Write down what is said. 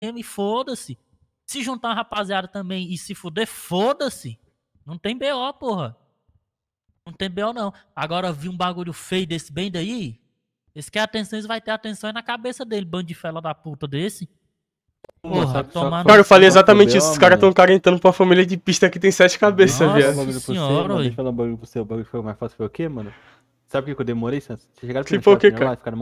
e foda-se. Se juntar a rapaziada também e se fuder, foda-se. Não tem BO, porra. Não tem BO, não. Agora vi um bagulho feio desse bem daí. Esse quer é atenção, esse vai ter atenção aí na cabeça dele, bando de fela da puta desse. Porra, é Cara, eu falei exatamente isso. Os caras estão carentando pra a família de pista que tem sete cabeças, viado. Deixa eu falar um bagulho O bagulho foi mais fácil foi o quê, mano? Sabe o que eu demorei? você chegaram que cara?